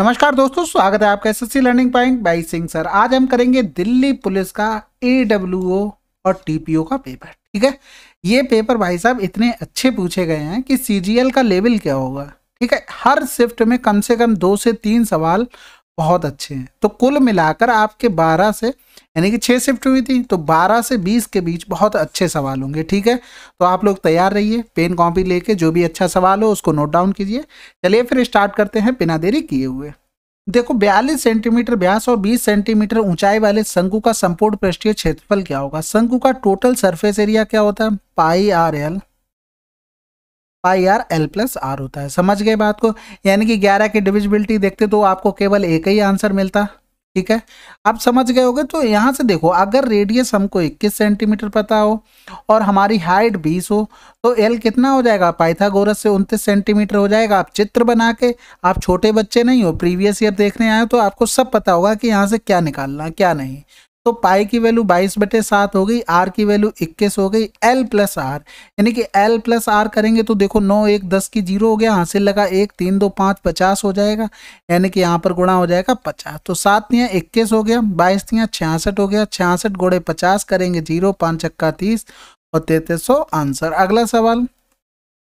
नमस्कार दोस्तों स्वागत है आपका SSC learning point by Singh sir आज हम करेंगे दिल्ली पुलिस का एडब्ल्यूओ और टीपीओ का पेपर ठीक है ये पेपर भाई साहब इतने अच्छे पूछे गए हैं कि सीजीएल का लेवल क्या होगा ठीक है हर शिफ्ट में कम से कम दो से तीन सवाल बहुत अच्छे हैं तो कुल मिलाकर आपके 12 से यानी कि छः शिफ्ट हुई थी तो 12 से 20 के बीच बहुत अच्छे सवाल होंगे ठीक है तो आप लोग तैयार रहिए पेन कॉपी लेके जो भी अच्छा सवाल हो उसको नोट डाउन कीजिए चलिए फिर स्टार्ट करते हैं बिना देरी किए हुए देखो 42 सेंटीमीटर व्यास और 20 सेंटीमीटर ऊंचाई वाले शंकु का संपूर्ण पृष्ठीय क्षेत्रफल क्या होगा शंकु का टोटल सरफेस एरिया क्या होता है pi R L pi R L plus R होता है समझ गए बात को यानी कि ग्यारह की डिविजिबिलिटी देखते तो आपको केवल एक ही आंसर मिलता ठीक है आप समझ गए होगे तो यहाँ से देखो अगर रेडियस हमको 21 सेंटीमीटर पता हो और हमारी हाइट 20 हो तो एल कितना हो जाएगा पाइथागोरस से उनतीस सेंटीमीटर हो जाएगा आप चित्र बना के आप छोटे बच्चे नहीं हो प्रीवियस ईयर देखने आए तो आपको सब पता होगा कि यहाँ से क्या निकालना क्या नहीं तो पाई की वैल्यू बाईस बटे सात हो गई आर की वैल्यू इक्कीस हो गई एल प्लस आर यानी कि एल प्लस आर करेंगे तो देखो नौ एक दस की जीरो हो गया हासिल लगा एक तीन दो पाँच पचास हो जाएगा यानी कि यहाँ पर गुणा हो जाएगा पचास तो सात तियाँ इक्कीस हो गया बाईस तियाँ छियासठ हो गया छियासठ गोड़े पचास करेंगे जीरो पाँच छक्का तीस और तैतीस सौ आंसर अगला सवाल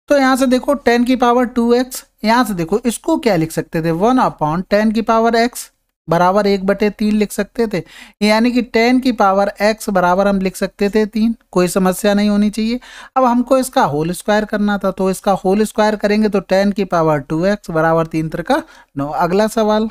तो यहाँ से देखो टेन की पावर टू एक्स यहाँ से देखो इसको क्या लिख सकते थे वन अपॉन टेन की पावर एक्स बराबर एक बटे तीन लिख सकते थे यानी कि टेन की पावर एक्स बराबर हम लिख सकते थे तीन कोई समस्या नहीं होनी चाहिए अब हमको इसका होल स्क्वायर करना था तो इसका होल स्क्वायर करेंगे तो टेन की पावर टू एक्स बराबर तीन तरह का नौ अगला सवाल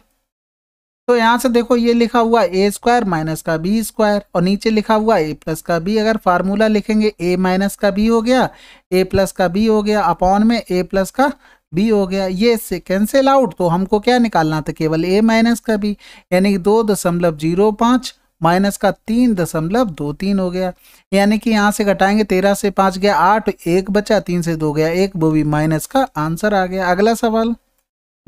तो यहाँ से देखो ये लिखा हुआ ए स्क्वायर माइनस का बी स्क्वायर और नीचे लिखा हुआ ए प्लस का बी अगर फार्मूला लिखेंगे ए माइनस का बी हो गया ए प्लस का बी हो गया अपॉन में ए प्लस का बी हो गया ये इससे कैंसिल आउट तो हमको क्या निकालना था केवल ए माइनस का बी यानी कि दो दशमलव जीरो पाँच माइनस का तीन दशमलव दो तीन हो गया यानी कि यहाँ से घटाएंगे तेरह से पाँच गया आठ एक बचा तीन से दो गया एक वो भी माइनस का आंसर आ गया अगला सवाल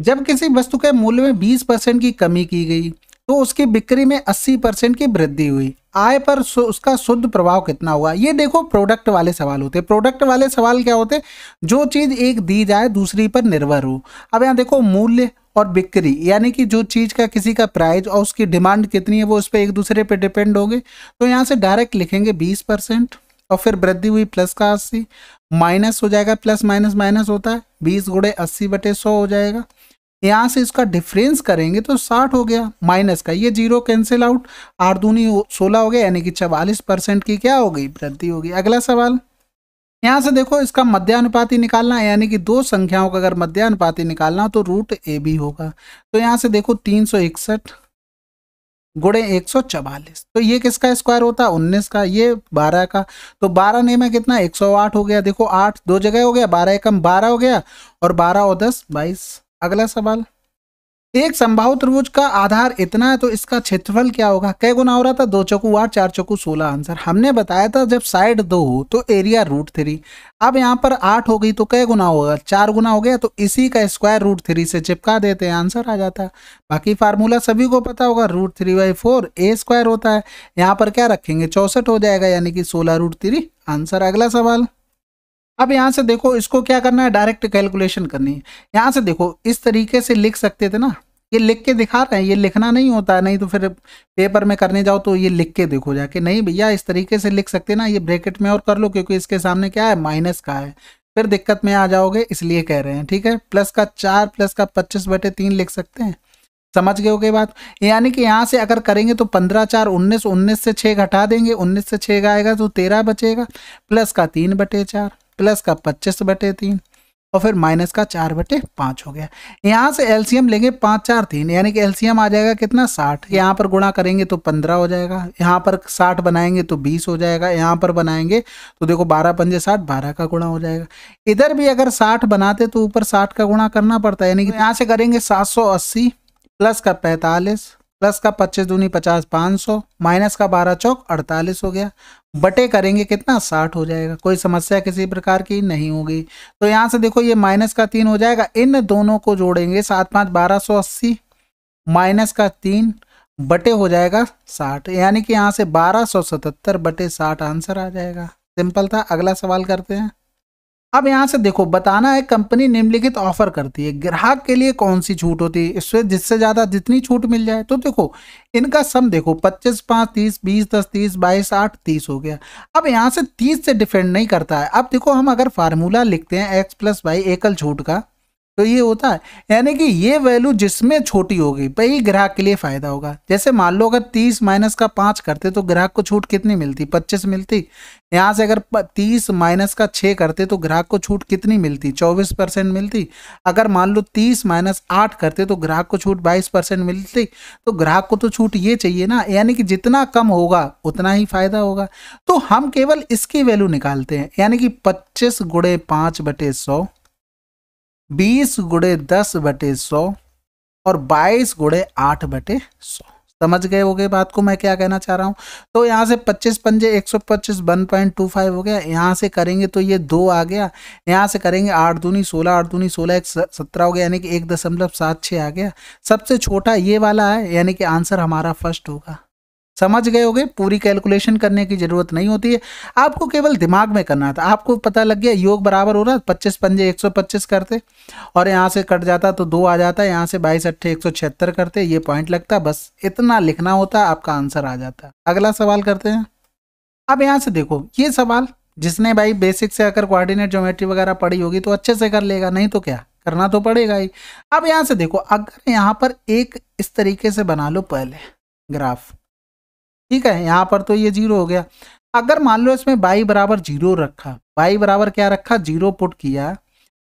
जब किसी वस्तु के मूल्य में बीस परसेंट की कमी की गई तो उसकी बिक्री में अस्सी परसेंट की वृद्धि हुई आय पर उसका शुद्ध प्रभाव कितना हुआ ये देखो प्रोडक्ट वाले सवाल होते हैं प्रोडक्ट वाले सवाल क्या होते जो चीज़ एक दी जाए दूसरी पर निर्भर हो अब यहाँ देखो मूल्य और बिक्री यानी कि जो चीज़ का किसी का प्राइस और उसकी डिमांड कितनी है वो उस पर एक दूसरे पर डिपेंड होंगे तो यहाँ से डायरेक्ट लिखेंगे बीस परसेंट और फिर वृद्धि हुई प्लस का अस्सी माइनस हो जाएगा प्लस माइनस माइनस होता है बीस गुड़े अस्सी बटे सौ हो जाएगा यहाँ से इसका डिफरेंस करेंगे तो साठ हो गया माइनस का ये जीरो कैंसिल आउट आठ दूनी सोलह हो गया यानी कि चवालीस परसेंट की क्या हो गई वृद्धि होगी अगला सवाल यहाँ से देखो इसका मध्यानुपाति निकालना है यानी कि दो संख्याओं का अगर मध्यानुपाति निकालना हो तो रूट ए बी होगा तो यहाँ से देखो तीन सौ इकसठ गुड़े एक सौ चवालीस तो ये किसका स्क्वायर होता है उन्नीस का ये बारह का तो बारह ने में कितना एक सौ आठ हो गया देखो आठ दो जगह हो गया बारह एकम बारह हो गया और बारह और दस बाईस अगला सवाल एक संभावित त्रिभुज का आधार इतना है तो इसका क्षेत्रफल क्या होगा कै गुना हो रहा था दो चौकू आठ चार चौकू सोलह आंसर हमने बताया था जब साइड दो हो तो एरिया रूट थ्री अब यहाँ पर आठ हो गई तो कै गुना होगा चार गुना हो गया तो इसी का स्क्वायर रूट थ्री से चिपका देते हैं आंसर आ जाता है बाकी फार्मूला सभी को पता होगा root three by four A square होता है यहाँ पर क्या रखेंगे चौसठ हो जाएगा यानी कि सोलह रूट थ्री आंसर अगला सवाल अब यहाँ से देखो इसको क्या करना है डायरेक्ट कैलकुलेशन करनी है यहाँ से देखो इस तरीके से लिख सकते थे ना ये लिख के दिखा रहे हैं ये लिखना नहीं होता है नहीं तो फिर पेपर में करने जाओ तो ये लिख के देखो जाके नहीं भैया इस तरीके से लिख सकते ना ये ब्रैकेट में और कर लो क्योंकि इसके सामने क्या है माइनस का है फिर दिक्कत में आ जाओगे इसलिए कह रहे हैं ठीक है प्लस का चार प्लस का पच्चीस बटे तीन लिख सकते हैं समझ गए होगी बात यानी कि यहाँ से अगर करेंगे तो पंद्रह चार उन्नीस उन्नीस से छः घटा देंगे उन्नीस से छः आएगा तो तेरह बचेगा प्लस का तीन बटे चार प्लस का पच्चीस बटे तीन और फिर माइनस का चार बटे पाँच हो गया यहाँ से एलसीएम लेंगे पाँच चार तीन यानी कि एलसीएम आ जाएगा कितना साठ यहाँ पर गुणा करेंगे तो पंद्रह हो जाएगा यहाँ पर साठ बनाएंगे तो बीस हो जाएगा यहाँ पर बनाएंगे तो देखो बारह पंजे साठ बारह का गुणा हो जाएगा इधर भी अगर साठ बनाते तो ऊपर साठ का गुणा करना पड़ता है यानी कि यहाँ से करेंगे सात सौ अस्सी प्लस का पैंतालीस प्लस का पच्चीस दूनी पचास पाँच सौ माइनस का बारह चौक अड़तालीस हो गया बटे करेंगे कितना साठ हो जाएगा कोई समस्या किसी प्रकार की नहीं होगी तो यहाँ से देखो ये माइनस का तीन हो जाएगा इन दोनों को जोड़ेंगे सात पाँच बारह सौ अस्सी माइनस का तीन बटे हो जाएगा साठ यानी कि यहाँ से बारह सौ सतहत्तर बटे साठ आंसर आ जाएगा सिंपल था अगला सवाल करते हैं अब यहाँ से देखो बताना है कंपनी निम्नलिखित ऑफर करती है ग्राहक के लिए कौन सी छूट होती है इससे जिससे ज़्यादा जितनी छूट मिल जाए तो देखो इनका सम देखो पच्चीस पाँच तीस बीस दस तीस बाईस आठ तीस हो गया अब यहाँ से तीस से डिफेंड नहीं करता है अब देखो हम अगर फार्मूला लिखते हैं एक्स प्लस वाई एकल छूट का तो ये होता है यानी कि ये वैल्यू जिसमें छोटी होगी वही ग्राहक के लिए फायदा होगा जैसे मान लो अगर तीस माइनस का पाँच करते तो ग्राहक को छूट कितनी मिलती पच्चीस मिलती यहाँ से अगर तीस माइनस का छः करते तो ग्राहक को छूट कितनी मिलती चौबीस परसेंट मिलती अगर मान लो तीस माइनस आठ करते तो ग्राहक को छूट बाईस परसेंट मिलती तो ग्राहक को तो छूट ये चाहिए ना यानी कि जितना कम होगा उतना ही फायदा होगा तो हम केवल इसकी वैल्यू निकालते हैं यानी कि पच्चीस गुड़े पाँच बटे सौ बीस गुड़े दस बटे सौ और बाईस गुड़े आठ बटे सौ समझ गए हो गए बात को मैं क्या कहना चाह रहा हूँ तो यहाँ से पच्चीस पंजे एक सौ पच्चीस वन पॉइंट टू फाइव हो गया यहाँ से करेंगे तो ये दो आ गया यहाँ से करेंगे आठ दूनी सोलह आठ दूनी सोलह एक सत्रह हो गया यानी कि एक दशमलव सात छः आ गया सबसे छोटा ये वाला है यानी कि आंसर हमारा फर्स्ट होगा समझ गए होगे पूरी कैलकुलेशन करने की ज़रूरत नहीं होती है आपको केवल दिमाग में करना था आपको पता लग गया योग बराबर हो रहा पच्चीस पंजे एक सौ पच्चीस करते और यहाँ से कट जाता तो दो आ जाता यहाँ से बाईस अट्ठे एक सौ छिहत्तर करते ये पॉइंट लगता बस इतना लिखना होता आपका आंसर आ जाता अगला सवाल करते हैं अब यहाँ से देखो ये सवाल जिसने भाई बेसिक से अगर कोऑर्डिनेट ज्योमेट्री वगैरह पढ़ी होगी तो अच्छे से कर लेगा नहीं तो क्या करना तो पड़ेगा ही अब यहाँ से देखो अगर यहाँ पर एक इस तरीके से बना लो पहले ग्राफ ठीक है यहाँ पर तो ये जीरो हो गया अगर मान लो इसमें बाई बराबर जीरो रखा बाई बराबर क्या रखा जीरो पुट किया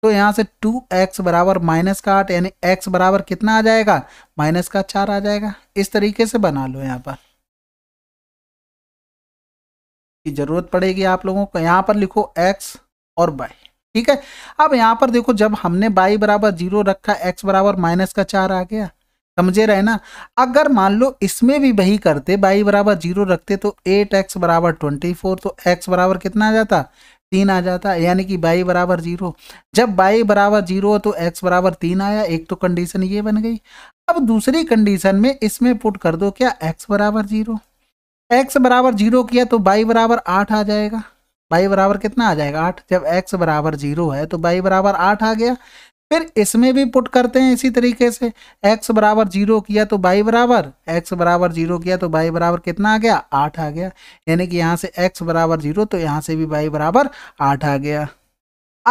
तो यहाँ से टू एक्स बराबर माइनस का आठ यानी एक्स बराबर कितना आ जाएगा माइनस का चार आ जाएगा इस तरीके से बना लो यहाँ पर की जरूरत पड़ेगी आप लोगों को यहाँ पर लिखो एक्स और बाई ठीक है अब यहाँ पर देखो जब हमने बाई बराबर जीरो रखा एक्स बराबर माइनस का चार आ गया समझे रहे ना अगर मान लो इसमें भी वही करते बाई बराबर जीरो रखते तो एट एक्स बराबर ट्वेंटी फोर तो एक्स बराबर कितना आ जाता तीन आ जाता यानी कि बाई बराबर जीरो जब बाई बराबर जीरो तो एक्स बराबर तीन आया एक तो कंडीशन ये बन गई अब दूसरी कंडीशन में इसमें पुट कर दो क्या एक्स बराबर जीरो एक्स बराबर जीरो किया तो बाई बराबर आठ आ जाएगा बाई बराबर कितना आ जाएगा आठ जब एक्स बराबर जीरो है तो बाई बराबर आठ आ गया फिर इसमें भी पुट करते हैं इसी तरीके से x बराबर जीरो किया तो बाई बराबर x बराबर जीरो किया तो बाई बराबर कितना आ गया आठ आ गया यानी कि यहाँ से x बराबर जीरो तो यहाँ से भी बाई बराबर आठ आ गया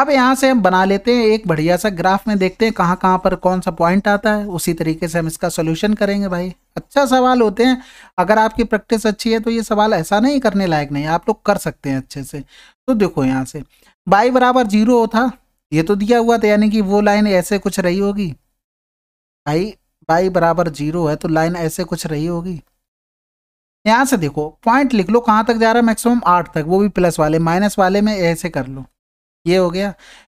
अब यहाँ से हम बना लेते हैं एक बढ़िया सा ग्राफ में देखते हैं कहाँ कहाँ पर कौन सा पॉइंट आता है उसी तरीके से हम इसका सोल्यूशन करेंगे भाई अच्छा सवाल होते हैं अगर आपकी प्रैक्टिस अच्छी है तो ये सवाल ऐसा नहीं करने लायक नहीं आप लोग कर सकते हैं अच्छे से तो देखो यहाँ से बाई बराबर जीरो था ये तो दिया हुआ था यानी कि वो लाइन ऐसे कुछ रही होगी आई बाई बराबर जीरो है तो लाइन ऐसे कुछ रही होगी यहाँ से देखो पॉइंट लिख लो कहाँ तक जा रहा है मैक्सिमम आठ तक वो भी प्लस वाले माइनस वाले में ऐसे कर लो ये हो गया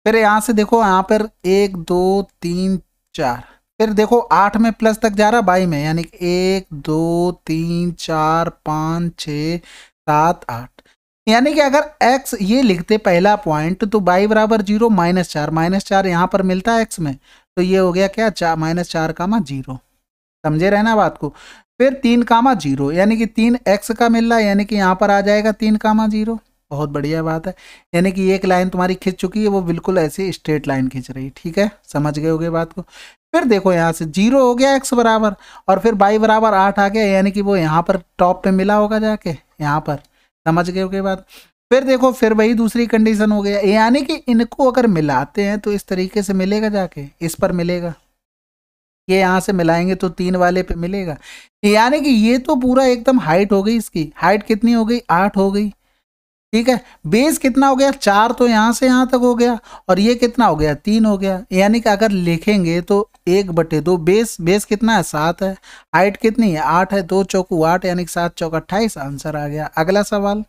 फिर यहाँ से देखो यहाँ पर एक दो तीन चार फिर देखो आठ में प्लस तक जा रहा बाई में यानी एक दो तीन चार पाँच छ सात आठ यानी कि अगर x ये लिखते पहला पॉइंट तो y बराबर जीरो माइनस चार माइनस चार यहाँ पर मिलता है x में तो ये हो गया क्या चार माइनस चार कामा जीरो समझे रहना बात को फिर तीन कामा जीरो यानी कि तीन एक्स का मिल रहा है यानी कि यहाँ पर आ जाएगा तीन कामा जीरो बहुत बढ़िया बात है यानी कि एक लाइन तुम्हारी खींच चुकी है वो बिल्कुल ऐसे स्ट्रेट लाइन खींच रही है ठीक है समझ गए हो गए बात को फिर देखो यहाँ से जीरो हो गया एक्स बराबर और फिर बाई बराबर आठ आ गया यानी कि वो यहाँ पर टॉप पे मिला होगा जाके यहाँ पर समझ गए के बाद फिर देखो फिर वही दूसरी कंडीशन हो गया यानी कि इनको अगर मिलाते हैं तो इस तरीके से मिलेगा जाके इस पर मिलेगा ये यहाँ से मिलाएंगे तो तीन वाले पे मिलेगा यानी कि ये तो पूरा एकदम हाइट हो गई इसकी हाइट कितनी हो गई आठ हो गई ठीक है बेस कितना हो गया चार तो यहाँ से यहाँ तक हो गया और ये कितना हो गया तीन हो गया यानी कि अगर लिखेंगे तो एक बटे दो बेस बेस कितना है सात है हाइट कितनी है आठ है दो चौकू आठ यानी कि सात चौक अट्ठाईस आंसर आ गया अगला सवाल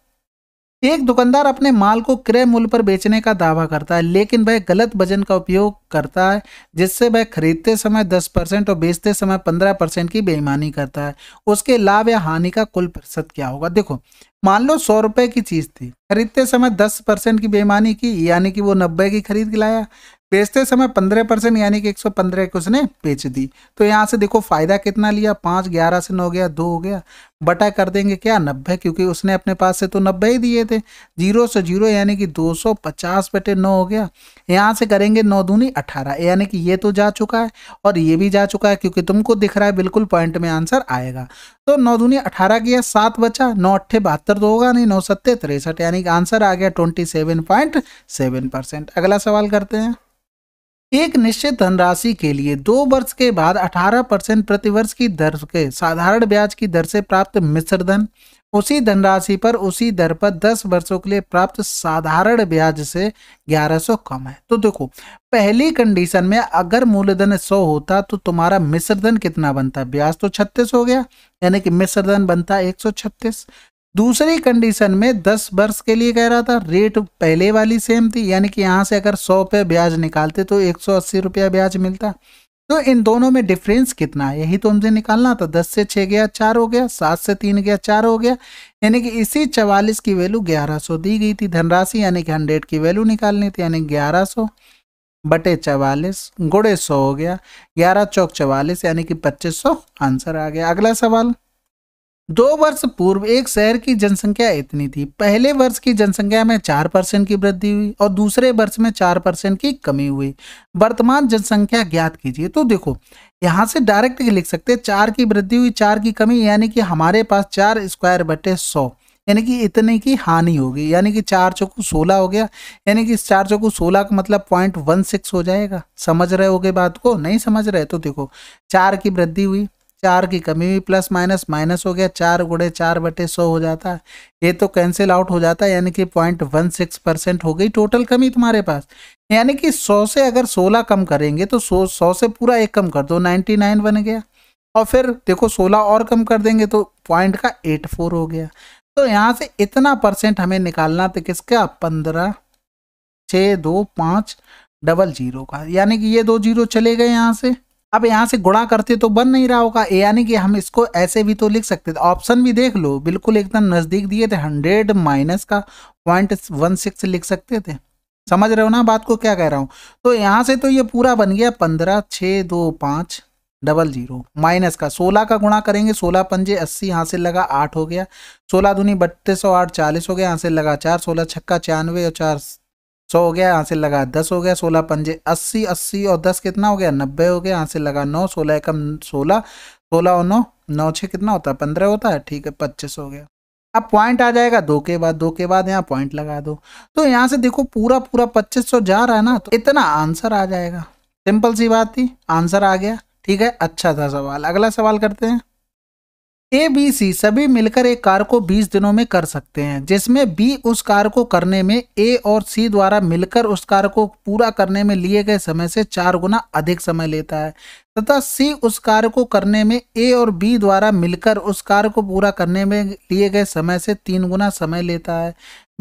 एक दुकानदार अपने माल को क्रय मूल्य पर बेचने का दावा करता है लेकिन वह गलत वजन का उपयोग करता है जिससे वह खरीदते समय 10 परसेंट और बेचते समय 15 परसेंट की बेईमानी करता है उसके लाभ या हानि का कुल प्रतिशत क्या होगा देखो मान लो सौ रुपए की चीज़ थी खरीदते समय दस परसेंट की बेईमानी की यानी कि वो नब्बे की खरीद के लाया बेचते समय पंद्रह परसेंट यानी कि एक सौ पंद्रह की उसने बेच दी तो यहाँ से देखो फ़ायदा कितना लिया पाँच ग्यारह से नौ गया दो हो गया बटा कर देंगे क्या नब्बे क्योंकि उसने अपने पास से तो नब्बे ही दिए थे जीरो से जीरो यानी कि दो सौ पचास बटे नौ हो गया यहाँ से करेंगे नौ दूनी अठारह यानी कि ये तो जा चुका है और ये भी जा चुका है क्योंकि तुमको दिख रहा है बिल्कुल पॉइंट में आंसर आएगा तो नौ दूनी अठारह किया सात बचा नौ अट्ठे बहत्तर तो होगा नहीं नौ सत्ते तिरसठ यानी कि आंसर आ गया twenty seven point seven percent अगला सवाल करते हैं एक निश्चित धनराशि के लिए दो वर्ष के बाद 18 परसेंट प्रतिवर्ष की दर के साधारण ब्याज की दर से प्राप्त मिश्र धन उसी धनराशि पर उसी दर पर 10 वर्षों के लिए प्राप्त साधारण ब्याज से 1100 कम है तो देखो पहली कंडीशन में अगर मूलधन 100 होता तो तुम्हारा मिश्रधन कितना बनता ब्याज तो 36 हो गया यानी कि मिश्रधन बनता दूसरी कंडीशन में दस वर्ष के लिए कह रहा था रेट पहले वाली सेम थी यानी कि यहाँ से अगर सौ पे ब्याज निकालते तो एक सौ अस्सी रुपया ब्याज मिलता तो इन दोनों में डिफरेंस कितना है यही तो हमसे निकालना था दस से छः गया चार हो गया सात से तीन गया चार हो गया यानी कि इसी चवालीस की वैल्यू ग्यारह सौ दी गई थी धनराशि यानी कि हंड्रेड की वैल्यू निकालनी थी यानी ग्यारह सौ बटे चवालीस गुड़े सौ हो गया ग्यारह चौक चवालीस यानी कि पच्चीस सौ आंसर आ गया अगला सवाल दो वर्ष पूर्व एक शहर की जनसंख्या इतनी थी पहले वर्ष की जनसंख्या में चार परसेंट की वृद्धि हुई और दूसरे वर्ष में चार परसेंट की कमी हुई वर्तमान जनसंख्या ज्ञात कीजिए तो देखो यहाँ से डायरेक्ट लिख सकते हैं चार की वृद्धि हुई चार की कमी यानी कि हमारे पास चार स्क्वायर बटे सौ यानी कि इतने की हानि होगी यानी कि चार चौकू सोलह हो गया यानी कि इस चार चौकू सोलह का मतलब पॉइंट वन सिक्स हो जाएगा समझ रहे हो बात को नहीं समझ रहे तो देखो चार की वृद्धि हुई चार की कमी हुई प्लस माइनस माइनस हो गया चार गुड़े चार बटे सौ हो जाता है ये तो कैंसिल आउट हो जाता है यानी कि पॉइंट वन सिक्स परसेंट हो गई टोटल कमी तुम्हारे पास यानी कि सौ से अगर सोलह कम करेंगे तो सौ सौ से पूरा एक कम कर दो नाइन्टी नाइन बन गया और फिर देखो सोलह और कम कर देंगे तो पॉइंट का एट फोर हो गया तो यहाँ से इतना परसेंट हमें निकालना था तो किसका पंद्रह छः दो पाँच डबल जीरो का यानी कि ये दो जीरो चले गए यहाँ से अब यहाँ से गुणा करते तो बन नहीं रहा होगा यानी कि हम इसको ऐसे भी तो लिख सकते थे ऑप्शन भी देख लो बिल्कुल एकदम नज़दीक दिए थे हंड्रेड माइनस का पॉइंट वन सिक्स लिख सकते थे समझ रहे हो ना बात को क्या कह रहा हूँ तो यहाँ से तो ये पूरा बन गया पंद्रह छः दो पाँच डबल जीरो माइनस का सोलह का गुणा करेंगे सोलह पंजे अस्सी यहाँ से लगा आठ हो गया सोलह दूनी बत्तीस सौ आठ चालीस हो गया यहाँ से लगा चार सोलह छक्का छियानवे और चार सौ हो गया यहाँ से लगा दस हो गया सोलह पंजे अस्सी अस्सी और दस कितना हो गया नब्बे हो गया यहाँ से लगा नौ सोलह एकम सोलह सोलह और नौ नौ छः कितना होता है पंद्रह होता है ठीक है पच्चीस हो गया अब पॉइंट आ जाएगा दो के बाद दो के बाद यहाँ पॉइंट लगा दो तो यहाँ से देखो पूरा पूरा पच्चीस सौ जा रहा है ना तो इतना आंसर आ जाएगा सिंपल सी बात थी आंसर आ गया ठीक है अच्छा था सवाल अगला सवाल करते हैं ए बी सी सभी मिलकर एक कार्य को 20 दिनों में कर सकते हैं जिसमें बी उस कार्य को करने में ए और सी द्वारा मिलकर उस कार्य को पूरा करने में लिए गए समय से चार गुना अधिक समय लेता है तथा सी उस कार्य को करने में ए और बी द्वारा मिलकर उस कार्य को पूरा करने में लिए गए समय से तीन गुना समय लेता है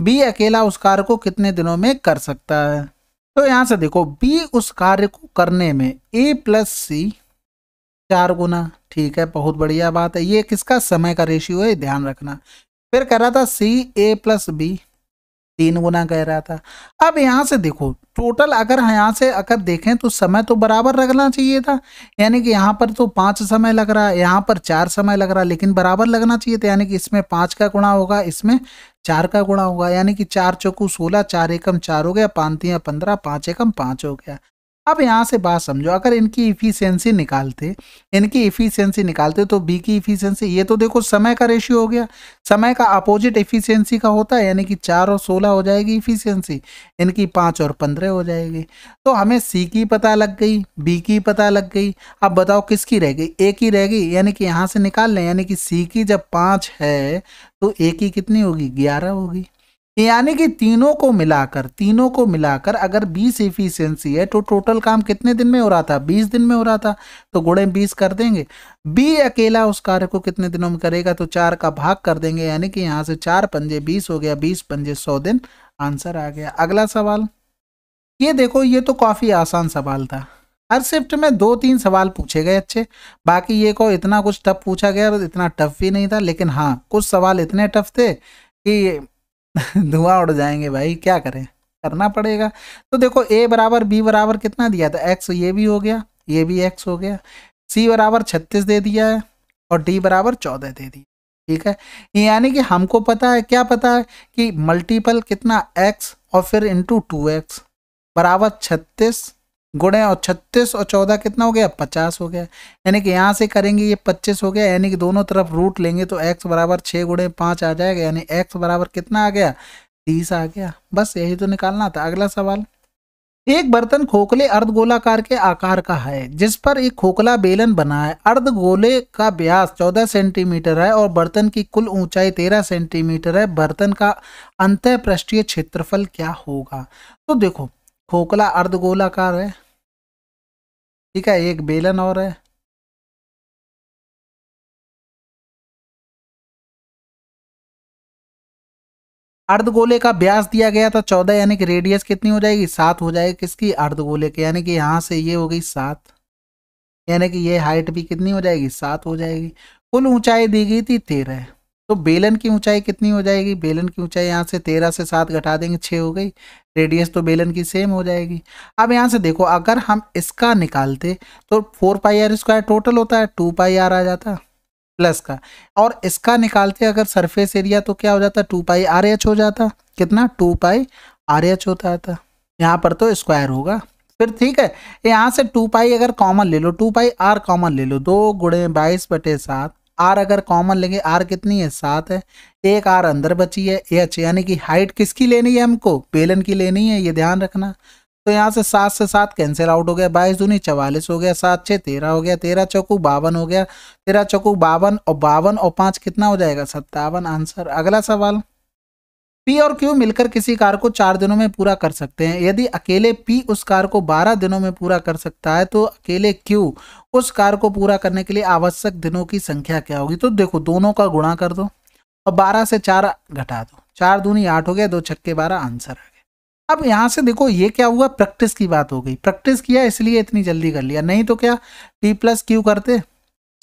बी अकेला उस कार्य को कितने दिनों में कर सकता है तो यहाँ से देखो बी उस कार्य को करने में ए प्लस सी चार गुना ठीक है बहुत बढ़िया बात है ये किसका समय का रेशियो है ध्यान रखना फिर कह रहा था सी ए प्लस बी तीन गुना कह रहा था अब यहाँ से देखो टोटल अगर यहाँ से अगर देखें तो समय तो बराबर लगना चाहिए था यानी कि यहाँ पर तो पाँच समय लग रहा है यहाँ पर चार समय लग रहा है लेकिन बराबर लगना चाहिए था यानी कि इसमें पाँच का गुणा होगा इसमें चार का गुणा होगा यानी कि चार चौकू सोलह चार एकम चार हो गया पाँच तीन पंद्रह पाँच एकम पाँच हो गया अब यहाँ से बात समझो अगर इनकी इफिशियंसी निकालते इनकी इफिशियंसी निकालते तो बी की इफिशियंसी ये तो देखो समय का रेशियो हो गया समय का अपोजिट इफिशियंसी का होता है यानी कि चार और सोलह हो जाएगी इफिशियंसी इनकी पाँच और पंद्रह हो जाएगी तो हमें सी की पता लग गई बी की पता लग गई अब बताओ किसकी रह गई ए की रह गई यानी कि यहाँ से निकाल लें यानी कि सी की जब पाँच है तो ए की कितनी होगी ग्यारह होगी यानी कि तीनों को मिलाकर तीनों को मिलाकर अगर 20 इफिशियंसी है तो टोटल काम कितने दिन में हो रहा था 20 दिन में हो रहा था तो गुड़े 20 कर देंगे बी अकेला उस कार्य को कितने दिनों में करेगा तो चार का भाग कर देंगे यानी कि यहाँ से चार पंजे 20 हो गया 20 पंजे 100 दिन आंसर आ गया अगला सवाल ये देखो ये तो काफ़ी आसान सवाल था हर शिफ्ट में दो तीन सवाल पूछे गए अच्छे बाकी ये को इतना कुछ टफ पूछा गया और इतना टफ भी नहीं था लेकिन हाँ कुछ सवाल इतने टफ थे कि धुआं उड़ जाएंगे भाई क्या करें करना पड़ेगा तो देखो ए बराबर बी बराबर कितना दिया था एक्स ये भी हो गया ये भी एक्स हो गया सी बराबर छत्तीस दे दिया है और डी बराबर चौदह दे दिया ठीक है यानी कि हमको पता है क्या पता है कि मल्टीपल कितना एक्स और फिर इंटू टू एक्स बराबर छत्तीस गुणे और छत्तीस और चौदह कितना हो गया पचास हो गया यानी कि यहाँ से करेंगे ये पच्चीस हो गया यानी कि दोनों तरफ रूट लेंगे तो एक्स बराबर छः गुणे पाँच आ जाएगा यानी एक्स बराबर कितना आ गया तीस आ गया बस यही तो निकालना था अगला सवाल एक बर्तन खोखले अर्धगोलाकार के आकार का है जिस पर एक खोखला बेलन बना है अर्धगोले का व्यास 14 सेंटीमीटर है और बर्तन की कुल ऊंचाई 13 सेंटीमीटर है बर्तन का अंतः पृष्ठीय क्षेत्रफल क्या होगा तो देखो खोखला अर्धगोलाकार है ठीक है एक बेलन और है अर्धगोले का व्यास दिया गया था चौदह यानी कि रेडियस कितनी हो जाएगी सात हो जाएगी किसकी अर्धगोले के यानी कि यहां से ये हो गई सात यानी कि ये हाइट भी कितनी हो जाएगी सात हो जाएगी कुल ऊंचाई दी गई थी तेरह तो बेलन की ऊंचाई कितनी हो जाएगी बेलन की ऊंचाई यहाँ से तेरह से सात घटा देंगे छः हो गई रेडियस तो बेलन की सेम हो जाएगी अब यहाँ से देखो अगर हम इसका निकालते तो four pi R square total होता है टू पाई आर आ जाता प्लस का और इसका निकालते अगर सरफेस एरिया तो क्या हो जाता टू पाई आर एच हो जाता कितना टू पाई आर एच होता था यहाँ पर तो स्क्वायर होगा फिर ठीक है यहाँ से टू पाई अगर कॉमन ले लो टू पाई आर कॉमन ले लो दो गुड़े बाईस बटे सात आर अगर कॉमन लेंगे आर कितनी है सात है एक आर अंदर बची है एच यानी कि हाइट किसकी लेनी है हमको बेलन की लेनी है ये ध्यान रखना तो यहाँ से सात से सात कैंसिल आउट हो गया बाईस दूनी चवालीस हो गया सात छः तेरह हो गया तेरह चौकू बावन हो गया तेरह चौकू बावन और बावन और पाँच कितना हो जाएगा सत्तावन आंसर अगला सवाल पी और क्यू मिलकर किसी कार को चार दिनों में पूरा कर सकते हैं यदि अकेले पी उस कार को बारह दिनों में पूरा कर सकता है तो अकेले क्यू उस कार को पूरा करने के लिए आवश्यक दिनों की संख्या क्या होगी तो देखो दोनों का गुणा कर दो और बारह से चार घटा दो चार दूनी आठ हो गया दो छक्के बारह आंसर आ गया अब यहाँ से देखो ये क्या हुआ प्रैक्टिस की बात हो गई प्रैक्टिस किया इसलिए इतनी जल्दी कर लिया नहीं तो क्या पी प्लस क्यू करते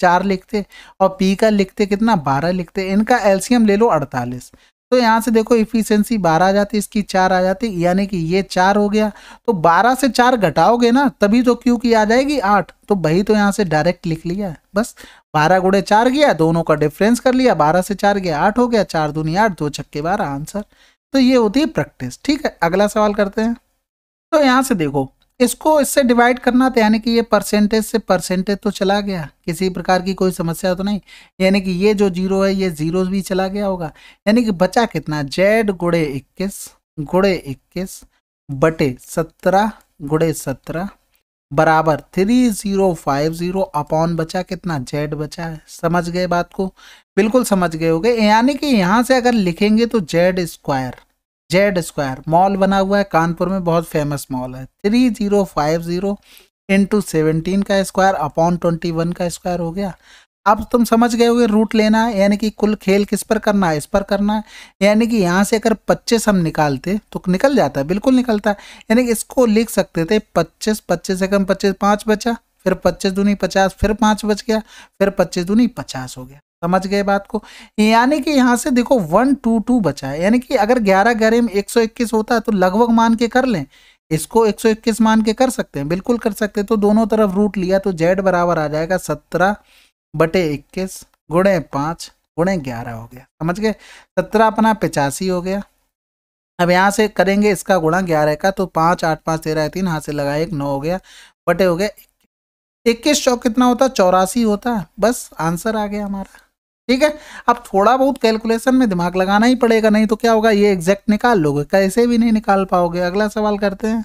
चार लिखते और पी का लिखते कितना बारह लिखते इनका एल्सियम ले लो अड़तालीस तो यहाँ से देखो इफिशियंसी बारह आ जाती इसकी चार आ जाती यानी कि ये चार हो गया तो बारह से चार घटाओगे ना तभी तो क्यू की आ जाएगी आठ तो वही तो यहाँ से डायरेक्ट लिख लिया बस बारह गुड़े चार गया दोनों का डिफरेंस कर लिया बारह से चार गया आठ हो गया चार दूनी आठ दो छक्के बारह आंसर तो ये होती है प्रैक्टिस ठीक है अगला सवाल करते हैं तो यहाँ से देखो इसको इससे डिवाइड करना था तो यानी कि ये परसेंटेज से परसेंटेज तो चला गया किसी प्रकार की कोई समस्या तो नहीं यानी कि ये जो जीरो है ये जीरो भी चला गया होगा यानी कि बचा कितना जेड गुड़े इक्कीस गुड़े इक्कीस बटे सत्रह गुड़े सत्रह बराबर three zero five zero upon बचा कितना जेड बचा है समझ गए बात को बिल्कुल समझ गए होगे यानी कि यहाँ से अगर लिखेंगे तो Z square Z square mall बना हुआ है कानपुर में बहुत फेमस मॉल है three zero five zero into seventeen का स्क्वायर अपॉन ट्वेंटी वन का स्क्वायर हो गया अब तुम समझ गए होगे रूट लेना है यानी कि कुल खेल किस पर करना है इस पर करना है यानी कि यहाँ से अगर पच्चीस हम निकालते तो निकल जाता है बिल्कुल निकलता है यानी कि इसको लिख सकते थे पच्चीस पच्चीस से कम पच्चीस पाँच बचा फिर पच्चीस दूनी पचास फिर पाँच बच गया फिर पच्चीस दूनी पचास हो गया समझ गए बात को यानी कि यहाँ से देखो वन टू टू बचा है यानी कि अगर ग्यारह ग्यारह में एक सौ इक्कीस होता है तो लगभग मान के कर लें इसको एक सौ इक्कीस मान के कर सकते हैं बिल्कुल कर सकते हैं तो दोनों तरफ रूट लिया तो जेड बराबर आ जाएगा सत्रह बटे इक्कीस गुणे पाँच गुणे ग्यारह हो गया समझ गए सत्रह अपना पिचासी हो गया अब यहाँ से करेंगे इसका गुणा ग्यारह का तो पाँच आठ पाँच तेरह तीन हाथ से लगाए एक नौ हो गया बटे हो गया इक्कीस चौक कितना होता चौरासी होता बस आंसर आ गया हमारा ठीक है अब थोड़ा बहुत कैलकुलेशन में दिमाग लगाना ही पड़ेगा नहीं तो क्या होगा ये एग्जैक्ट निकाल लोगे कैसे भी नहीं निकाल पाओगे अगला सवाल करते हैं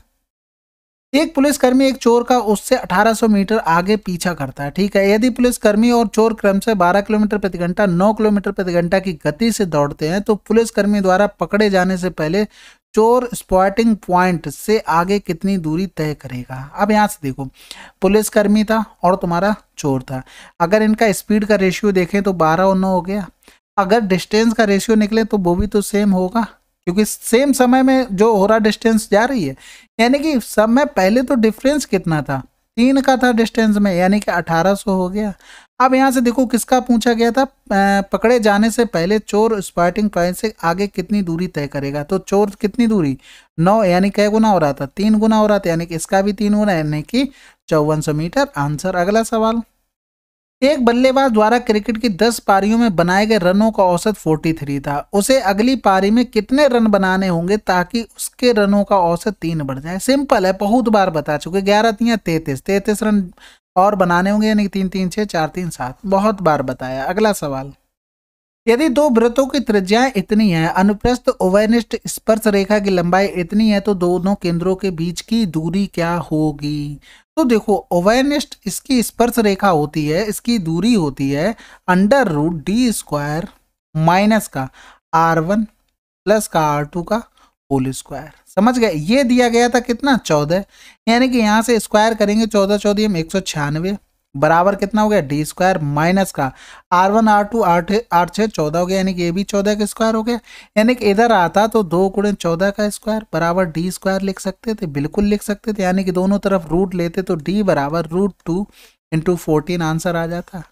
एक पुलिसकर्मी एक चोर का उससे 1800 मीटर आगे पीछा करता है ठीक है यदि पुलिसकर्मी और चोर क्रम से 12 किलोमीटर प्रति घंटा 9 किलोमीटर प्रति घंटा की गति से दौड़ते हैं तो पुलिसकर्मी द्वारा पकड़े जाने से पहले चोर स्पॉटिंग पॉइंट से आगे कितनी दूरी तय करेगा अब यहाँ से देखो पुलिसकर्मी था और तुम्हारा चोर था अगर इनका स्पीड का रेशियो देखें तो बारह और नौ हो गया अगर डिस्टेंस का रेशियो निकले तो वो भी तो सेम होगा क्योंकि सेम समय में जो हो रहा डिस्टेंस जा रही है यानी कि समय पहले तो डिफरेंस कितना था तीन का था डिस्टेंस में यानी कि 1800 हो गया अब यहाँ से देखो किसका पूछा गया था पकड़े जाने से पहले चोर स्पार्टिंग पॉइंट से आगे कितनी दूरी तय करेगा तो चोर कितनी दूरी नौ यानी कै गुना हो रहा था तीन गुना हो रहा था यानी कि इसका भी तीन गुना यानी कि चौवन सौ मीटर आंसर अगला सवाल एक बल्लेबाज द्वारा क्रिकेट की दस पारियों में बनाए गए रनों का औसत 43 था उसे अगली पारी में कितने रन बनाने होंगे ताकि उसके रनों का औसत तीन बढ़ जाए सिंपल है बहुत बार बता चुके ग्यारह तीन तैतीस तैतीस रन और बनाने होंगे यानी तीन तीन छः चार तीन सात बहुत बार बताया अगला सवाल यदि दो व्रतों की त्रिज्याएं इतनी हैं अनुप्रस्थ ओवनिष्ठ स्पर्श रेखा की लंबाई इतनी है तो दोनों केंद्रों के बीच की दूरी क्या होगी तो देखो ओवनिष्ठ इसकी स्पर्श रेखा होती है इसकी दूरी होती है under root D square minus का आर वन प्लस का आर टू का होल स्क्वायर समझ गए ये दिया गया था कितना चौदह यानी कि यहाँ से स्क्वायर करेंगे चौदह चौदह हम एक सौ छियानवे बराबर कितना हो गया डी स्क्वायर माइनस का आर वन आर टू आठ आठ छः चौदह हो गया यानी कि ये भी चौदह का स्क्वायर हो गया यानी कि इधर आता तो दो गुणे चौदह का स्क्वायर बराबर डी स्क्वायर लिख सकते थे बिल्कुल लिख सकते थे यानी कि दोनों तरफ रूट लेते तो डी बराबर root two into fourteen answer आ जाता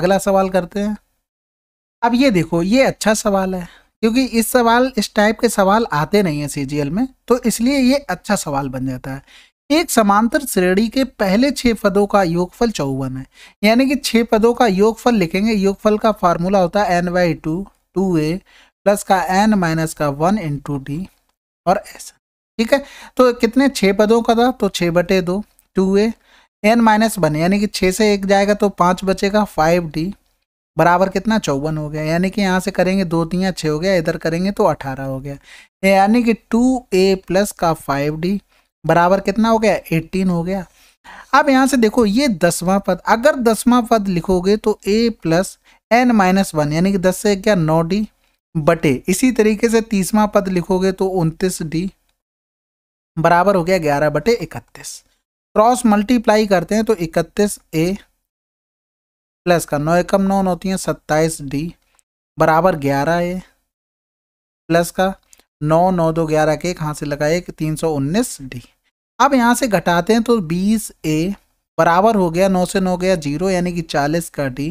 अगला सवाल करते हैं अब ये देखो ये अच्छा सवाल है क्योंकि इस सवाल इस टाइप के सवाल आते नहीं है सी में तो इसलिए ये अच्छा सवाल बन जाता है एक समांतर श्रेणी के पहले छह पदों का योगफल चौवन है यानी कि छह पदों का योगफल लिखेंगे योगफल का फार्मूला होता है N Y two two A plus का एन माइनस का वन इन टू डी और एस ठीक है तो कितने छः पदों का था तो छः बटे दो two A N minus one यानी कि छः से एक जाएगा तो पाँच बचेगा फाइव डी बराबर कितना चौवन हो गया यानी कि यहाँ से करेंगे दो तियाँ छः हो गया इधर करेंगे तो अठारह हो गया यानी कि टू ए प्लस का फाइव डी बराबर कितना हो गया एट्टीन हो गया अब यहाँ से देखो ये दसवां पद अगर दसवां पद लिखोगे तो A plus N minus one यानी कि दस से क्या नौ डी बटे इसी तरीके से तीसवा पद लिखोगे तो उनतीस डी बराबर हो गया ग्यारह बटे इकतीस क्रॉस मल्टीप्लाई करते हैं तो इकतीस ए प्लस का नौ एकम नौ होती है सत्ताईस डी बराबर ग्यारह ए प्लस का नौ नौ दो ग्यारह के कहाँ से लगा एक तीन सौ उन्नीस डी अब यहाँ से घटाते हैं तो बीस ए बराबर हो गया नौ से नौ गया जीरो यानी कि चालीस का डी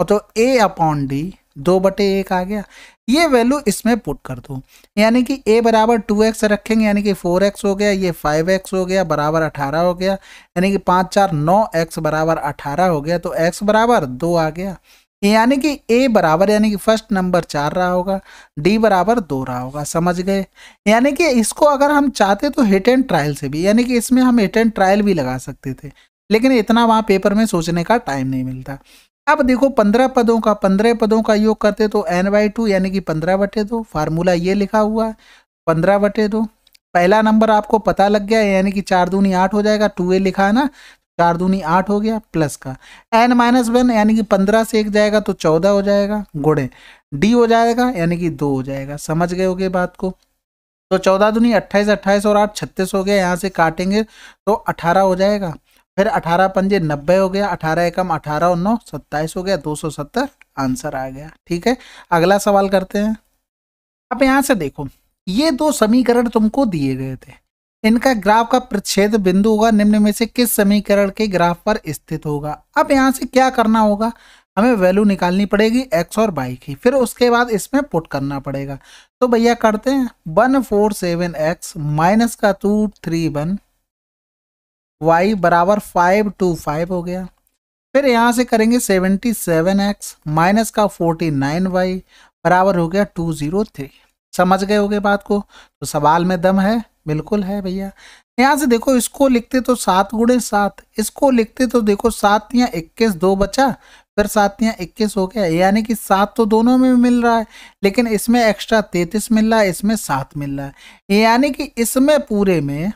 और तो ए अपॉन डी दो बटे एक आ गया ये वैल्यू इसमें पुट कर दो यानी कि ए बराबर टू एक्स रखेंगे यानी कि फोर एक्स हो गया ये फाइव एक्स हो गया बराबर अठारह हो गया यानी कि पाँच चार नौ एक्स बराबर अठारह हो गया तो एक्स बराबर दो आ गया यानी कि ए बराबर यानी कि फर्स्ट नंबर चार रहा होगा डी बराबर दो रहा होगा समझ गए यानी कि इसको अगर हम चाहते तो हिट एंड ट्रायल से भी यानी कि इसमें हम हिट एंड ट्रायल भी लगा सकते थे लेकिन इतना वहाँ पेपर में सोचने का टाइम नहीं मिलता अब देखो पंद्रह पदों का पंद्रह पदों का योग करते तो एन बाई टू यानी कि पंद्रह बटे दो फार्मूला ये लिखा हुआ है पंद्रह बटे दो पहला नंबर आपको पता लग गया यानी कि चार दूनी आठ हो जाएगा टू ए लिखा है ना चार दूनी आठ हो गया प्लस का एन माइनस वन यानी कि पंद्रह से एक जाएगा तो चौदह हो जाएगा गुड़े डी हो जाएगा यानी कि दो हो जाएगा समझ गए होगे बात को तो चौदह दूनी अट्ठाईस अट्ठाईस और आठ छत्तीस हो गया यहाँ से काटेंगे तो अठारह हो जाएगा फिर अठारह पंजे नब्बे हो गया अठारह एकम अठारह और नौ सत्ताईस हो गया दो सौ सत्तर आंसर आ गया ठीक है अगला सवाल करते हैं अब यहाँ से देखो ये दो समीकरण तुमको दिए गए थे इनका ग्राफ का प्रच्छेद बिंदु होगा निम्न में से किस समीकरण के ग्राफ पर स्थित होगा अब यहाँ से क्या करना होगा हमें वैल्यू निकालनी पड़ेगी एक्स और बाई की फिर उसके बाद इसमें पुट करना पड़ेगा तो भैया करते हैं one four seven X minus का टू थ्री वन वाई बराबर फाइव टू फाइव हो गया फिर यहाँ से करेंगे सेवेंटी सेवन एक्स माइनस का फोर्टी नाइन वाई बराबर हो गया टू ज़ीरो थ्री समझ गए होगे बात को तो सवाल में दम है बिल्कुल है भैया यहाँ से देखो इसको लिखते तो सात गुड़े सात इसको लिखते तो देखो सात या इक्कीस दो बचा फिर सात या इक्कीस हो गया यानी कि सात तो दोनों में मिल रहा है लेकिन इसमें एक्स्ट्रा तैतीस मिल रहा है इसमें सात मिल रहा है यानी कि इसमें पूरे में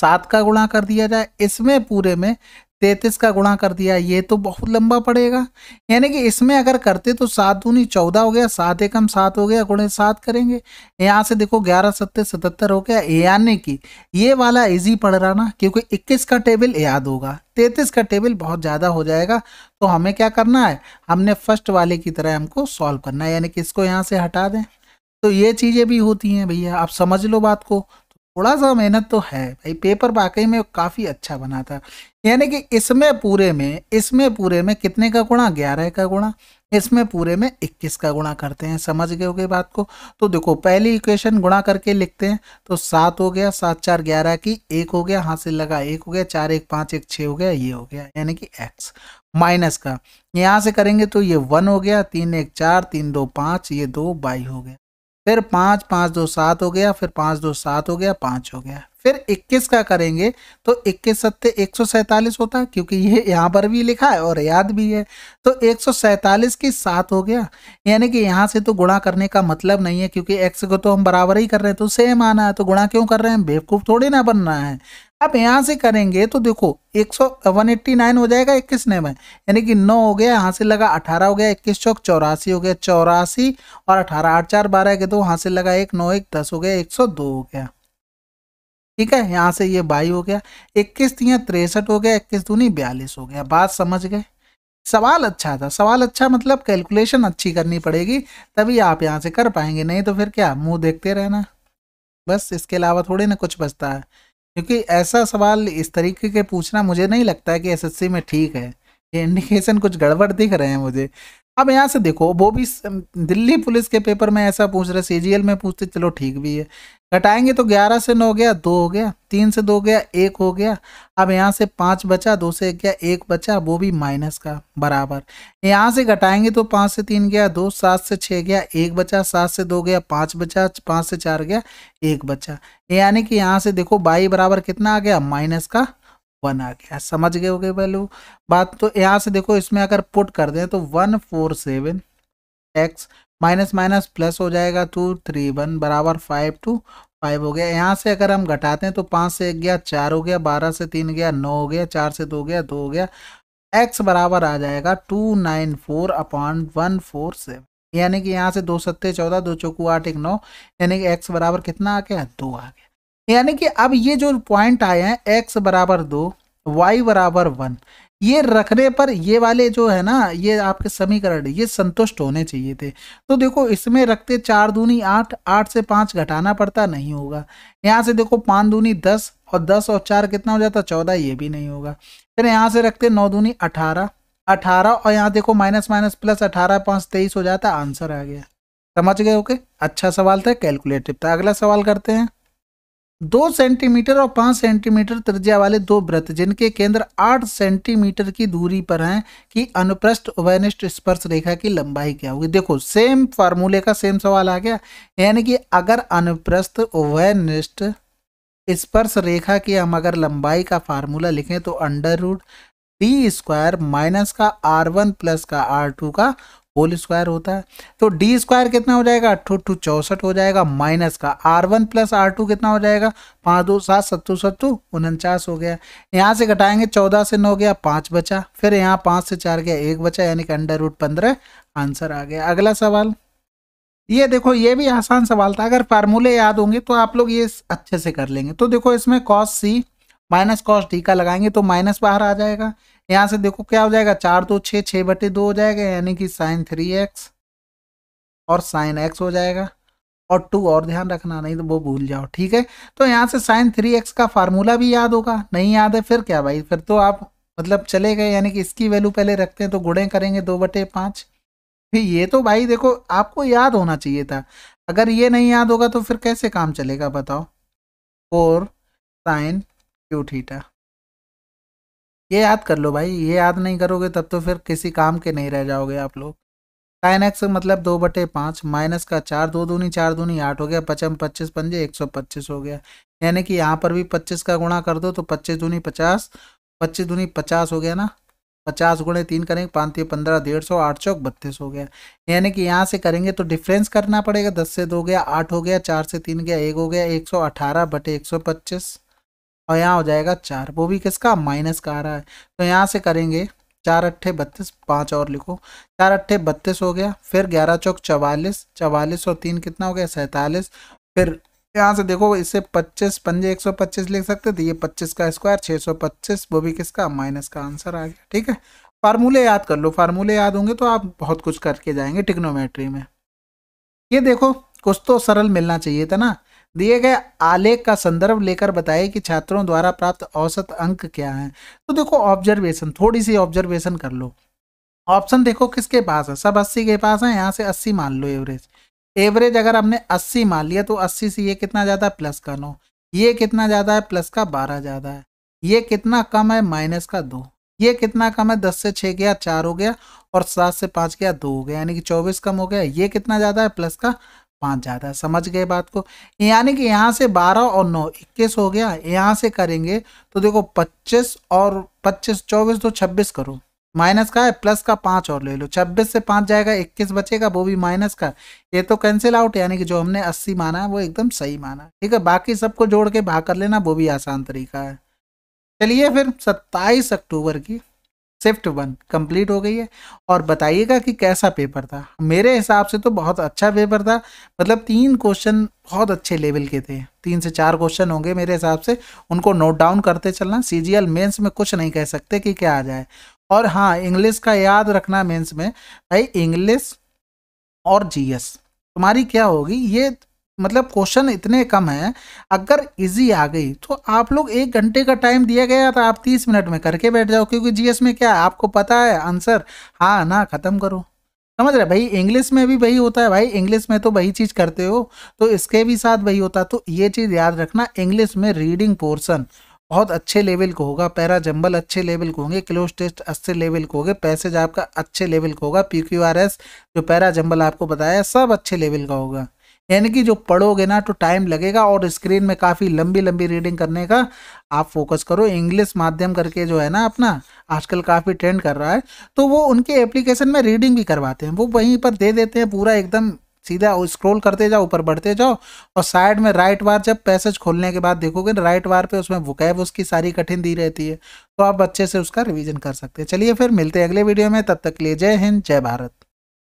सात का गुणा कर दिया जाए इसमें पूरे में तैतीस का गुणा कर दिया ये तो बहुत लंबा पड़ेगा यानी कि इसमें अगर करते तो सात दूनी चौदह हो गया सात एकम सात हो गया गुणे सात करेंगे यहाँ से देखो ग्यारह सत्तर सतहत्तर हो गया यानी कि ये वाला इजी पड़ रहा ना क्योंकि इक्कीस का टेबल याद होगा तैतीस का टेबल बहुत ज़्यादा हो जाएगा तो हमें क्या करना है हमने फर्स्ट वाले की तरह हमको सॉल्व करना है यानी कि इसको यहाँ से हटा दें तो ये चीज़ें भी होती हैं भैया आप समझ लो बात को थोड़ा सा मेहनत तो है भाई पेपर वाकई में काफ़ी अच्छा बना था यानी कि इसमें पूरे में इसमें पूरे में कितने का गुणा ग्यारह का गुणा इसमें पूरे में इक्कीस का गुणा करते हैं समझ गए होगे बात को तो देखो पहली इक्वेशन गुणा करके लिखते हैं तो सात हो गया सात चार ग्यारह की एक हो गया हाथ से लगा एक हो गया चार एक पाँच एक छः हो गया ये हो गया यानी कि एक्स माइनस का यहाँ से करेंगे तो ये वन हो गया तीन एक चार तीन दो पाँच ये दो बाई हो गया फिर पाँच पाँच दो सात हो गया फिर पाँच दो सात हो गया पाँच हो गया फिर इक्कीस का करेंगे तो इक्कीस सत्य एक सौ सैंतालीस होता है क्योंकि ये यहाँ पर भी लिखा है और याद भी है तो एक सौ सैंतालीस की सात हो गया यानी कि यहाँ से तो गुणा करने का मतलब नहीं है क्योंकि एक्स को तो हम बराबर ही कर रहे हैं तो सेम आना है तो गुणा क्यों कर रहे हैं बेवकूफ़ थोड़ी ना बनना है आप यहाँ से करेंगे तो देखो एक सौ वन एट्टी नाइन हो जाएगा इक्कीस नए में यानी कि नौ हो गया यहाँ से लगा अठारह हो गया इक्कीस चौक चौरासी हो गया चौरासी और अठारह आठ चार बारह के दो वहाँ से लगा एक नौ एक दस हो गया एक सौ दो हो गया ठीक है यहाँ से ये बाई हो गया इक्कीस तीन तिरसठ हो गया इक्कीस दूनी बयालीस हो गया बात समझ गए सवाल अच्छा था सवाल अच्छा मतलब कैलकुलेशन अच्छी करनी पड़ेगी तभी आप यहाँ से कर पाएंगे नहीं तो फिर क्या मुंह देखते रहना बस इसके अलावा थोड़े ना कुछ बचता है क्योंकि ऐसा सवाल इस तरीके के पूछना मुझे नहीं लगता है कि एसएससी में ठीक है ये इंडिकेशन कुछ गड़बड़ दिख रहे हैं मुझे अब यहाँ से देखो वो भी दिल्ली पुलिस के पेपर में ऐसा पूछ रहे सीजीएल में पूछते चलो ठीक भी है घटाएंगे तो ग्यारह से नौ गया दो हो गया तीन से दो गया एक हो गया अब यहाँ से पाँच बचा दो से गया एक बचा वो भी माइनस का बराबर यहाँ से घटाएंगे तो पाँच से तीन गया दो सात से छः गया एक बचा सात से दो गया पाँच बचा पाँच से चार गया एक बचा यानी कि यहाँ से देखो बाई बराबर कितना आ गया माइनस का वन आ गया समझ गए गए वैल्यू बात तो यहाँ से देखो इसमें अगर पुट कर दें तो one four seven X minus minus plus हो जाएगा टू थ्री वन बराबर फाइव टू फाइव हो गया यहाँ से अगर हम घटाते हैं तो पाँच से एक गया चार हो गया बारह से तीन गया नौ हो गया चार से दो गया दो हो गया एक्स बराबर आ जाएगा two nine four upon one four seven यानी कि यहाँ से दो सत्ते चौदह दो चौकू आठ एक नौ यानी कि एक्स बराबर कितना आ गया दो आ गया यानी कि अब ये जो पॉइंट आए हैं एक्स बराबर दो वाई बराबर वन ये रखने पर ये वाले जो है ना ये आपके समीकरण ये संतुष्ट होने चाहिए थे तो देखो इसमें रखते चार दूनी आठ आठ से पाँच घटाना पड़ता नहीं होगा यहाँ से देखो पाँच दूनी दस और दस और चार कितना हो जाता चौदह ये भी नहीं होगा फिर यहाँ से रखते नौ दूनी अठारह अठारह और यहाँ देखो माइनस माइनस प्लस अठारह पाँच तेईस हो जाता आंसर आ गया समझ गए ओके अच्छा सवाल था कैलकुलेटिव था अगला सवाल करते हैं दो सेंटीमीटर और पाँच सेंटीमीटर त्रिज्या वाले दो व्रत जिनके केंद्र आठ सेंटीमीटर की दूरी पर हैं कि अनुप्रस्थ उभयनिष्ठ स्पर्श रेखा की लंबाई क्या होगी देखो सेम फार्मूले का सेम सवाल आ गया यानी कि अगर अनुप्रस्थ उभयनिष्ठ स्पर्श रेखा की हम अगर लंबाई का फार्मूला लिखें तो under root D square minus का आर वन प्लस का आर टू का होल स्क्वायर होता है तो डी स्क्वायर कितना हो जाएगा अट्ठो टू चौसठ हो जाएगा माइनस का R one plus R two कितना हो जाएगा पाँच दो सात सत्तू सत्तू उनचास हो गया यहाँ से घटाएंगे चौदह से नौ गया पाँच बचा फिर यहाँ पाँच से चार गया एक बचा यानी कि अंडर रूट पंद्रह आंसर आ गया अगला सवाल ये देखो ये भी आसान सवाल था अगर फार्मूले याद होंगे तो आप लोग ये अच्छे से कर लेंगे तो देखो इसमें cos C minus cos D का लगाएंगे तो माइनस बाहर आ जाएगा यहाँ से देखो क्या हो जाएगा चार दो छः छः बटे दो हो जाएगा यानी कि साइन थ्री एक्स और साइन एक्स हो जाएगा और टू और ध्यान रखना नहीं तो वो भूल जाओ ठीक है तो यहाँ से साइन थ्री एक्स का फार्मूला भी याद होगा नहीं याद है फिर क्या भाई फिर तो आप मतलब चले गए यानी कि इसकी वैल्यू पहले रखते हैं तो गुड़े करेंगे दो बटे पाँच फिर ये तो भाई देखो आपको याद होना चाहिए था अगर ये नहीं याद होगा तो फिर कैसे काम चलेगा बताओ फोर साइन क्यू थीटा ये याद कर लो भाई ये याद नहीं करोगे तब तो फिर किसी काम के नहीं रह जाओगे आप लोग साइन एक्स मतलब दो बटे पाँच माइनस का चार दो दूनी चार दूनी आठ हो गया पचम पच्चीस पंजे एक सौ पच्चीस हो गया यानी कि यहाँ पर भी पच्चीस का गुणा कर दो तो पच्चीस दूनी पचास पच्चीस दूनी पचास हो गया ना पचास गुणे तीन करेंगे पाँच पंद्रह डेढ़ सौ आठ चौक बत्तीस हो गया यानी कि यहाँ से करेंगे तो डिफ्रेंस करना पड़ेगा दस से दो गया आठ हो गया चार से तीन गया एक हो गया एक सौ अठारह बटे एक सौ पच्चीस और यहाँ हो जाएगा चार वो भी किसका माइनस का आ रहा है तो यहाँ से करेंगे चार अट्ठे बत्तीस पाँच और लिखो चार अट्ठे बत्तीस हो गया फिर ग्यारह चौक चवालीस चवालीस और तीन कितना हो गया सैंतालीस फिर यहाँ से देखो इससे पच्चीस पंजे एक सौ पच्चीस लिख सकते थे ये पच्चीस का स्क्वायर छः सौ पच्चीस वो भी किसका माइनस का आंसर आ गया ठीक है फार्मूले याद कर लो फार्मूले याद होंगे तो आप बहुत कुछ करके जाएंगे टिक्नोमेट्री में ये देखो कुछ तो सरल मिलना चाहिए था ना दिए गए आलेख का संदर्भ लेकर बताएं कि छात्रों द्वारा प्राप्त औसत अंक क्या हैं तो देखो ऑब्जर्वेशन थोड़ी सी ऑब्जर्वेशन कर लो ऑप्शन देखो किसके पास है सब अस्सी के पास है यहाँ से अस्सी मान लो एवरेज एवरेज अगर हमने अस्सी मान लिया तो अस्सी से ये कितना ज़्यादा है प्लस का नो ये कितना ज़्यादा है प्लस का बारह ज़्यादा है ये कितना कम है माइनस का दो ये कितना कम है दस से छः गया चार हो गया और सात से पाँच गया दो हो गया यानी कि चौबीस कम हो गया ये कितना ज़्यादा है प्लस का पाँच ज़्यादा समझ गए बात को यानी कि यहाँ से बारह और नौ इक्कीस हो गया यहाँ से करेंगे तो देखो पच्चीस और पच्चीस चौबीस तो छब्बीस करो माइनस का है प्लस का पाँच और ले लो छब्बीस से पाँच जाएगा इक्कीस बचेगा वो भी माइनस का ये तो कैंसिल आउट यानी कि जो हमने अस्सी माना है वो एकदम सही माना ठीक है बाकी सबको जोड़ के भाग कर लेना वो भी आसान तरीका है चलिए फिर सत्ताईस अक्टूबर की शिफ्ट वन कंप्लीट हो गई है और बताइएगा कि कैसा पेपर था मेरे हिसाब से तो बहुत अच्छा पेपर था मतलब तीन क्वेश्चन बहुत अच्छे लेवल के थे तीन से चार क्वेश्चन होंगे मेरे हिसाब से उनको नोट डाउन करते चलना सी जी में कुछ नहीं कह सकते कि क्या आ जाए और हाँ इंग्लिश का याद रखना मेंस में भाई इंग्लिश और जीएस तुम्हारी क्या होगी ये मतलब क्वेश्चन इतने कम हैं अगर इजी आ गई तो आप लोग एक घंटे का टाइम दिया गया था आप तीस मिनट में करके बैठ जाओ क्योंकि जीएस में क्या है आपको पता है आंसर हाँ ना ख़त्म करो समझ रहे भाई इंग्लिश में भी वही होता है भाई इंग्लिश में तो वही चीज़ करते हो तो इसके भी साथ वही होता तो ये चीज़ याद रखना इंग्लिश में रीडिंग पोर्सन बहुत अच्छे लेवल को होगा पैरा जंबल अच्छे लेवल को होंगे क्लोज टेस्ट अच्छे लेवल को होंगे पैसेज आपका अच्छे लेवल को होगा पी क्यू आर एस जो पैरा जंबल आपको बताया सब अच्छे लेवल का होगा यानी कि जो पढ़ोगे ना तो टाइम लगेगा और स्क्रीन में काफ़ी लंबी लंबी रीडिंग करने का आप फोकस करो इंग्लिश माध्यम करके जो है ना अपना आजकल काफ़ी ट्रेंड कर रहा है तो वो उनके एप्लीकेशन में रीडिंग भी करवाते हैं वो वहीं पर दे देते हैं पूरा एकदम सीधा स्क्रॉल करते जाओ ऊपर बढ़ते जाओ और साइड में राइट बार जब पैसेज खोलने के बाद देखोगे राइट बार पे उसमें वुकैब उसकी सारी कठिन दी रहती है तो आप अच्छे से उसका रिवीजन कर सकते हैं चलिए फिर मिलते हैं अगले वीडियो में तब तक के लिए जय हिंद जय भारत